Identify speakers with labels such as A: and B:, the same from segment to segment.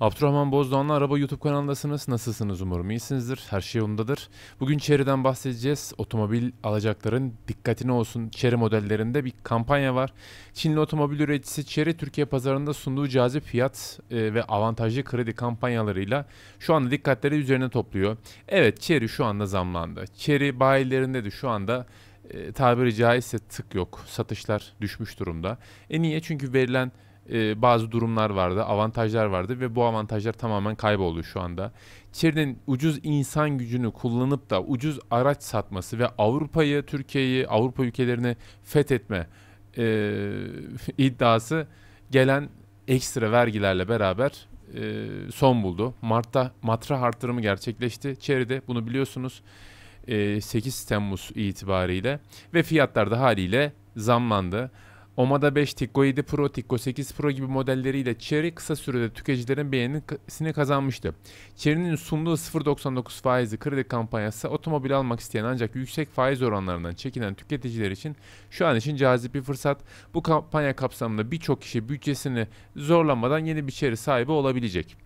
A: Abdurrahman Bozdoğan'la Araba YouTube kanalındasınız. Nasılsınız umarım iyisinizdir. Her şey yolundadır. Bugün Chery'den bahsedeceğiz. Otomobil alacakların dikkatine olsun. Chery modellerinde bir kampanya var. Çinli otomobil üreticisi Chery Türkiye pazarında sunduğu cazip fiyat e, ve avantajlı kredi kampanyalarıyla şu anda dikkatleri üzerine topluyor. Evet Chery şu anda zamlandı. Chery bayilerinde de şu anda e, tabiri caizse tık yok. Satışlar düşmüş durumda. E niye? Çünkü verilen e, bazı durumlar vardı, avantajlar vardı ve bu avantajlar tamamen kayboldu şu anda. Çin'in ucuz insan gücünü kullanıp da ucuz araç satması ve Avrupa'yı, Türkiye'yi, Avrupa ülkelerini fethetme e, iddiası gelen ekstra vergilerle beraber e, son buldu. Mart'ta matra artırımı gerçekleşti. Çeri'de bunu biliyorsunuz. 8 e, Temmuz itibariyle ve fiyatlar da haliyle zamlandı. Omada 5, Tikko 7 Pro, Tikko 8 Pro gibi modelleriyle Cherry kısa sürede tüketicilerin beğenisini kazanmıştı. Cherry'nin sunduğu 0.99 faizli kredi kampanyası otomobil almak isteyen ancak yüksek faiz oranlarından çekinen tüketiciler için şu an için cazip bir fırsat. Bu kampanya kapsamında birçok kişi bütçesini zorlamadan yeni bir Cherry sahibi olabilecek.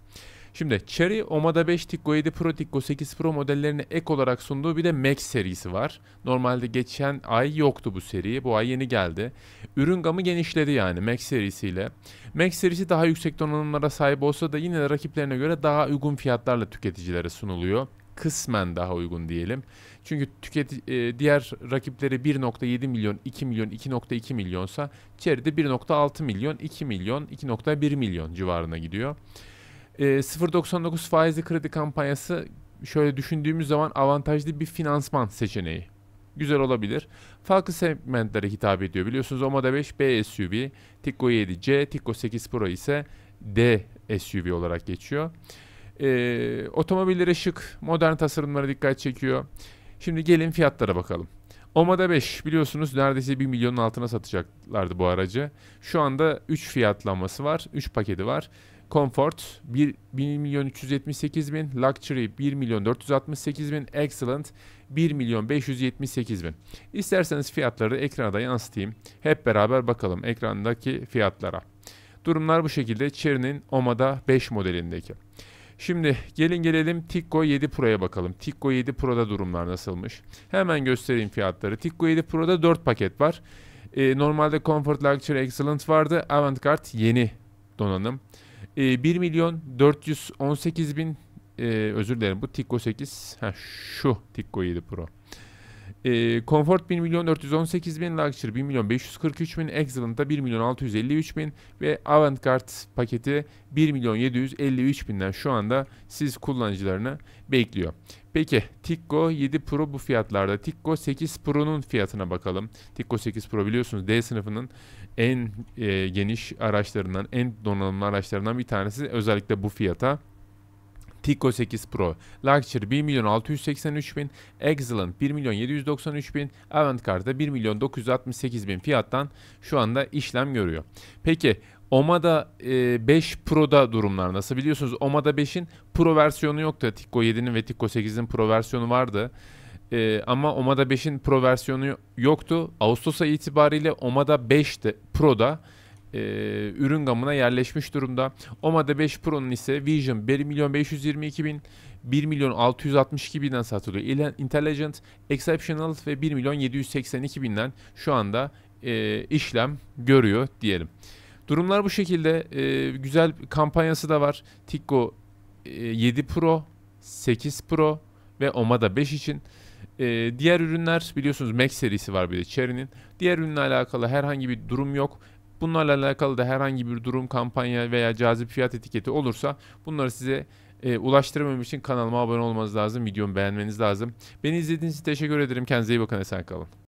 A: Şimdi Cherry Omada 5, Tiggo 7 Pro, Tiggo 8 Pro modellerini ek olarak sunduğu bir de Max serisi var. Normalde geçen ay yoktu bu seri. Bu ay yeni geldi. Ürün gamı genişledi yani Max serisiyle. Max serisi daha yüksek donanımlara sahip olsa da yine de rakiplerine göre daha uygun fiyatlarla tüketicilere sunuluyor kısmen daha uygun diyelim. Çünkü tüketi, e, diğer rakipleri 1.7 milyon, 2 milyon, 2.2 milyonsa Cherry'de 1.6 milyon, 2 milyon, 2.1 milyon civarına gidiyor. 0.99 ee, faizli kredi kampanyası şöyle düşündüğümüz zaman avantajlı bir finansman seçeneği. Güzel olabilir. Farklı segmentlere hitap ediyor. Biliyorsunuz Omada 5 B SUV, Tiggo 7C, Tiggo 8 Pro ise D SUV olarak geçiyor. Ee, otomobillere şık, modern tasarımlara dikkat çekiyor. Şimdi gelin fiyatlara bakalım. Omada 5 biliyorsunuz neredeyse 1 milyonun altına satacaklardı bu aracı. Şu anda 3 fiyatlanması var, 3 paketi var. Comfort 1 milyon 378 bin, Luxury 1 milyon 468 bin, Excellent 1 milyon 578 bin. İsterseniz fiyatları ekrana da yansıtayım. Hep beraber bakalım ekrandaki fiyatlara. Durumlar bu şekilde Chery'nin Omada 5 modelindeki. Şimdi gelin gelelim Tikko 7 Pro'ya bakalım. Tikko 7 Pro'da durumlar nasılmış? Hemen göstereyim fiyatları. Tikko 7 Pro'da 4 paket var. Ee, normalde Comfort Luxury Excellent vardı. Avantgarde yeni donanım. E, ee, 1 milyon 418 bin e, özür dilerim bu Tikko 8 ha, şu Tikko 7 Pro e, Comfort 1 milyon 418 bin, Luxury 1 milyon 543 bin, Excellent'da 1 milyon 653 bin ve Avantgarde paketi 1 milyon 753 binden şu anda siz kullanıcılarını bekliyor. Peki Tikko 7 Pro bu fiyatlarda. Tikko 8 Pro'nun fiyatına bakalım. Tikko 8 Pro biliyorsunuz D sınıfının en e, geniş araçlarından, en donanımlı araçlarından bir tanesi özellikle bu fiyata Tico 8 Pro, Luxury 1 milyon 683 bin, Excellent 1 milyon 793 bin, Avantgarde 1 milyon 968 bin fiyattan şu anda işlem görüyor. Peki Omada e, 5 Pro'da durumlar nasıl? Biliyorsunuz Omada 5'in Pro versiyonu yoktu. Tico 7'nin ve Tico 8'in Pro versiyonu vardı. E, ama Omada 5'in Pro versiyonu yoktu. Ağustos ayı itibariyle Omada 5 de Pro'da e, ürün gamına yerleşmiş durumda. Omada 5 Pro'nun ise Vision 1 milyon 522 bin 1 milyon 662 binden satılıyor. Intelligent, Exceptional ve 1 milyon 782 binden şu anda e, işlem görüyor diyelim. Durumlar bu şekilde. E, güzel kampanyası da var. Tikko e, 7 Pro, 8 Pro ve Omada 5 için. E, diğer ürünler biliyorsunuz Mac serisi var bir de Cherry'nin. Diğer ürünle alakalı herhangi bir durum yok. Bunlarla alakalı da herhangi bir durum, kampanya veya cazip fiyat etiketi olursa bunları size e, ulaştırmam için kanalıma abone olmanız lazım. Videomu beğenmeniz lazım. Beni izlediğiniz için teşekkür ederim. Kendinize iyi bakın. Esen kalın.